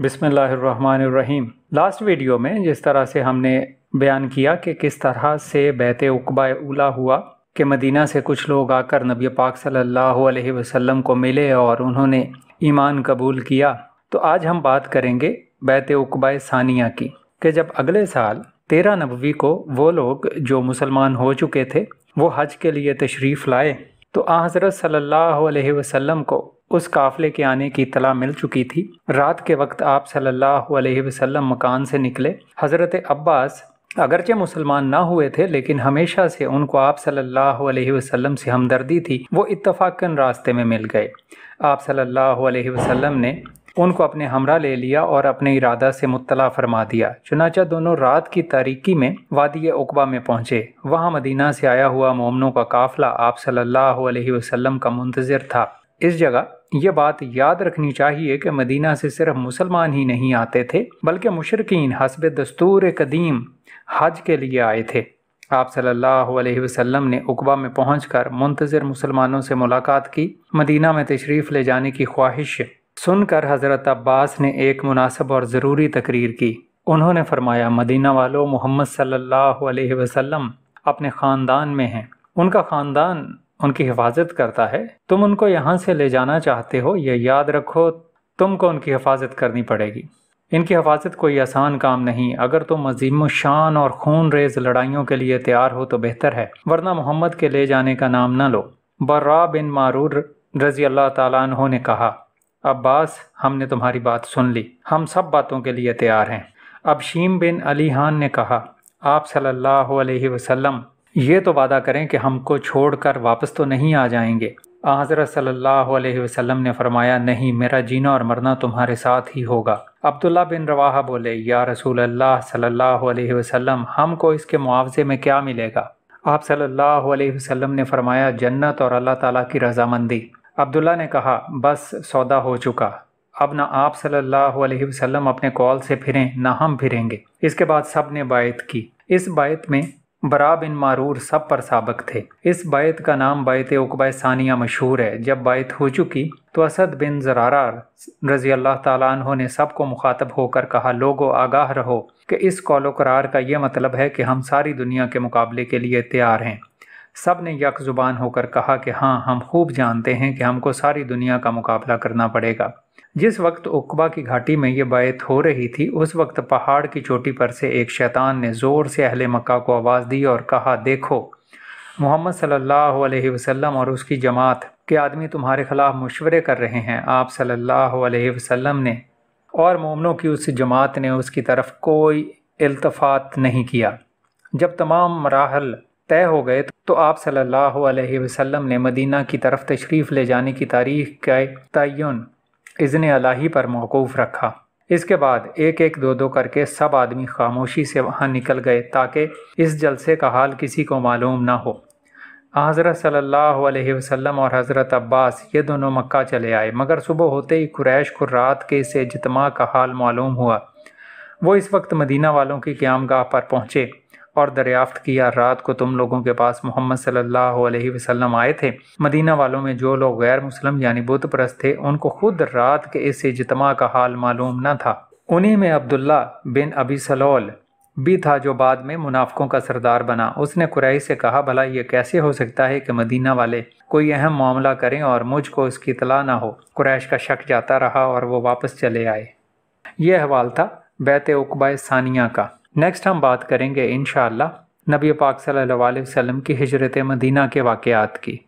बिसमीम last video में जिस तरह से हमने बयान किया कि किस तरह से बैत उकबा उला हुआ कि मदीना से कुछ लोग आकर नबी पाक सल्लल्लाहु अलैहि वसल्लम को मिले और उन्होंने ईमान कबूल किया तो आज हम बात करेंगे बैत उकबा सानिया की कि जब अगले साल तेरह नबी को वो लोग जो मुसलमान हो चुके थे वो हज के लिए तशरीफ़ लाए तो आ हज़रत सल्ला वसम को उस काफ़िले के आने की तला मिल चुकी थी रात के वक्त आप सल्लल्लाहु अलैहि वसल्लम मकान से निकले हज़रत अब्बास अगरचे मुसलमान ना हुए थे लेकिन हमेशा से उनको आप सल्लल्लाहु अलैहि वसल्लम से हमदर्दी थी वो इत्तफाकन रास्ते में मिल गए आप सल्लल्लाहु अलैहि वसल्लम ने उनको अपने हमरा ले लिया और अपने इरादा से मुतला फरमा दिया चुनाचा दोनों रात की तारीकी में वादी उकबा में पहुंचे वहां मदीना से आया हुआ मोमनों का काफिला आप सल्लल्लाहु अलैहि वसल्लम का मुंतज़र था इस जगह ये बात याद रखनी चाहिए कि मदीना से सिर्फ मुसलमान ही नहीं आते थे बल्कि मुशरकिन हसब दस्तूर कदीम हज के लिए आए थे आप सल्लल्लाहु अलैहि वसल्लम ने उकबा में पहुंचकर मुंतज़र मुसलमानों से मुलाकात की मदीना में तशरीफ़ ले जाने की ख्वाहिश सुनकर हज़रत अब्बास ने एक मुनासब और ज़रूरी तकरीर की उन्होंने फरमाया मदीना वालों मोहम्मद सल्लल्लाहु अलैहि वसल्लम अपने ख़ानदान में हैं उनका ख़ानदान उनकी हिफाजत करता है तुम उनको यहाँ से ले जाना चाहते हो यह याद रखो तुमको उनकी हिफाजत करनी पड़ेगी इनकी हिफाजत कोई आसान काम नहीं अगर तुम अजीम शान और खून रेज लड़ाइयों के लिए तैयार हो तो बेहतर है वरना मोहम्मद के ले जाने का नाम न लो बर्रा बिन मारूर रजी अल्लाह तु ने कहा अब्बास हमने तुम्हारी बात सुन ली हम सब बातों के लिए तैयार हैं अब शीम बिन अली हान ने कहा आप सल्लल्लाहु अलैहि वसल्लम ये तो वादा करें कि हमको छोड़कर वापस तो नहीं आ जाएंगे हज़रत सल्लल्लाहु अलैहि वसल्लम ने फरमाया नहीं मेरा जीना और मरना तुम्हारे साथ ही होगा अब्दुल्ला बिन रवाहा बोले या रसूल अल्लाह सल्लल्लाहु अलैहि वसल्लम हमको इसके मुआवजे में क्या मिलेगा आप सल्लल्लाहु अलैहि वसल्लम ने फरमाया जन्नत और अल्लाह ताला की रजामंदी अब्दुल्ला ने कहा बस सौदा हो चुका अब ना आप सल्लल्लाहु अलैहि वसल्लम अपने कॉल से फिरें ना हम फिरेंगे इसके बाद सब ने बायत की इस बायत में बरा बिन मारूर सब पर सबक थे इस बायत का नाम बायत उकबा सानिया मशहूर है जब बायत हो चुकी तो असद बिन जरारा रजी अल्लाह तु ने सबको मुखातब होकर कहा लोगो आगाह रहो कि इस कौलो करार का यह मतलब है कि हम सारी दुनिया के मुकाबले के लिए तैयार हैं सब ने यक ज़ुबान होकर कहा कि हाँ हम खूब जानते हैं कि हमको सारी दुनिया का मुकाबला करना पड़ेगा जिस वक्त उकबा की घाटी में ये बायत हो रही थी उस वक्त पहाड़ की चोटी पर से एक शैतान ने ज़ोर से अहले मक्का को आवाज़ दी और कहा देखो मोहम्मद सल्लल्लाहु अलैहि वसल्लम और उसकी जमात के आदमी तुम्हारे ख़िलाफ़ मशवरे कर रहे हैं आप सल्लल्लाहु अलैहि वसल्लम ने और मोमनों की उस जमात ने उसकी तरफ कोई अल्तफ़ात नहीं किया जब तमाम मराहल तय हो गए तो आप सल्लल्लाहु अलैहि वसल्लम ने मदीना की तरफ तशरीफ़ ले जाने की तारीख का तयन इज़न अलाही पर मौकूफ़ रखा इसके बाद एक एक दो दो करके सब आदमी खामोशी से वहाँ निकल गए ताकि इस जलसे का हाल किसी को मालूम ना हो हज़रत सल्लल्लाहु अलैहि वसल्लम और हज़रत अब्बास ये दोनों मक्का चले आए मगर सुबह होते ही कुरैश को रात के इस जतमा का हाल मालूम हुआ वो इस वक्त मदीना वालों की क्याम गाह पर पहुँचे और दरियाफ्त किया रात को तुम लोगों के पास मोहम्मद सल्लल्लाहु अलैहि वसल्लम आए थे मदीना वालों में जो लोग गैर मुस्लिम यानी बुत परस्त थे उनको खुद रात के इस इजतमा का हाल मालूम न था उन्हीं में अब्दुल्ला बिन अबी सलोल भी था जो बाद में मुनाफकों का सरदार बना उसने कुरैश से कहा भला ये कैसे हो सकता है कि मदीना वाले कोई अहम मामला करें और मुझको इसकी इतला ना हो कुरैश का शक जाता रहा और वो वापस चले आए यह हवाल था बैत उकबा सानिया का नेक्स्ट हम बात करेंगे इन नबी पाक सल्लल्लाहु अलैहि वसल्लम की हजरत मदीना के वाक़ात की